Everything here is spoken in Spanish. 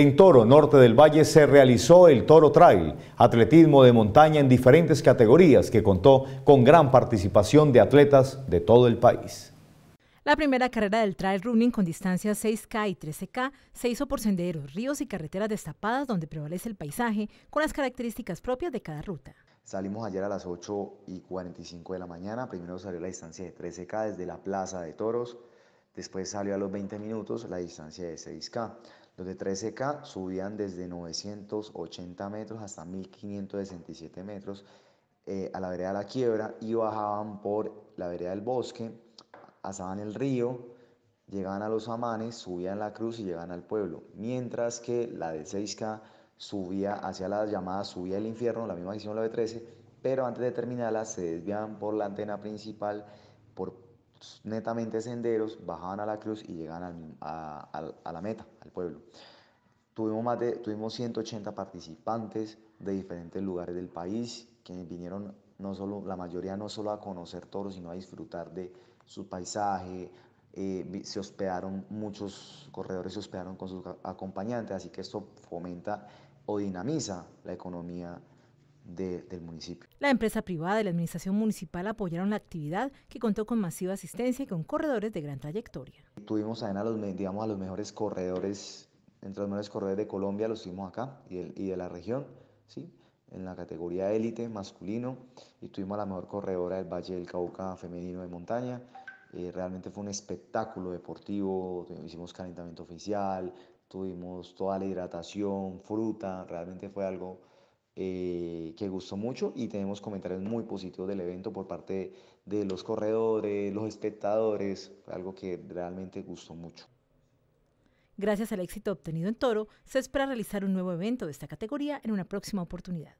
En Toro, norte del Valle, se realizó el Toro Trail, atletismo de montaña en diferentes categorías que contó con gran participación de atletas de todo el país. La primera carrera del trail running con distancias 6K y 13K se hizo por senderos, ríos y carreteras destapadas donde prevalece el paisaje con las características propias de cada ruta. Salimos ayer a las 8 y 45 de la mañana, primero salió la distancia de 13K desde la Plaza de Toros, Después salió a los 20 minutos la distancia de 6K. Los de 13K subían desde 980 metros hasta 1567 metros eh, a la vereda de la quiebra y bajaban por la vereda del bosque, asaban el río, llegaban a los amanes, subían la cruz y llegaban al pueblo. Mientras que la de 6K subía hacia la llamada subía el infierno, la misma que hicimos la de 13, pero antes de terminarla se desviaban por la antena principal por netamente senderos, bajaban a la cruz y llegaban a, la meta, al pueblo. Tuvimos, más tuvimos 180 participantes de diferentes lugares del país, que vinieron no solo, la mayoría no solo a conocer toros, sino a disfrutar de su paisaje. Eh, se hospedaron, muchos corredores se hospedaron con sus acompañantes, así que esto fomenta o dinamiza la economía del municipio. La empresa privada y la administración municipal apoyaron la actividad que contó con masiva asistencia y con corredores de gran trayectoria. Tuvimos a, los, digamos, a los mejores corredores, entre los mejores corredores de Colombia, los tuvimos acá y, el, y de la región, ¿sí? en la categoría élite masculino y tuvimos a la mejor corredora del Valle del Cauca femenino de montaña. Eh, realmente fue un espectáculo deportivo, hicimos calentamiento oficial, tuvimos toda la hidratación, fruta, realmente fue algo eh, que gustó mucho y tenemos comentarios muy positivos del evento por parte de los corredores, los espectadores, algo que realmente gustó mucho. Gracias al éxito obtenido en Toro, se espera realizar un nuevo evento de esta categoría en una próxima oportunidad.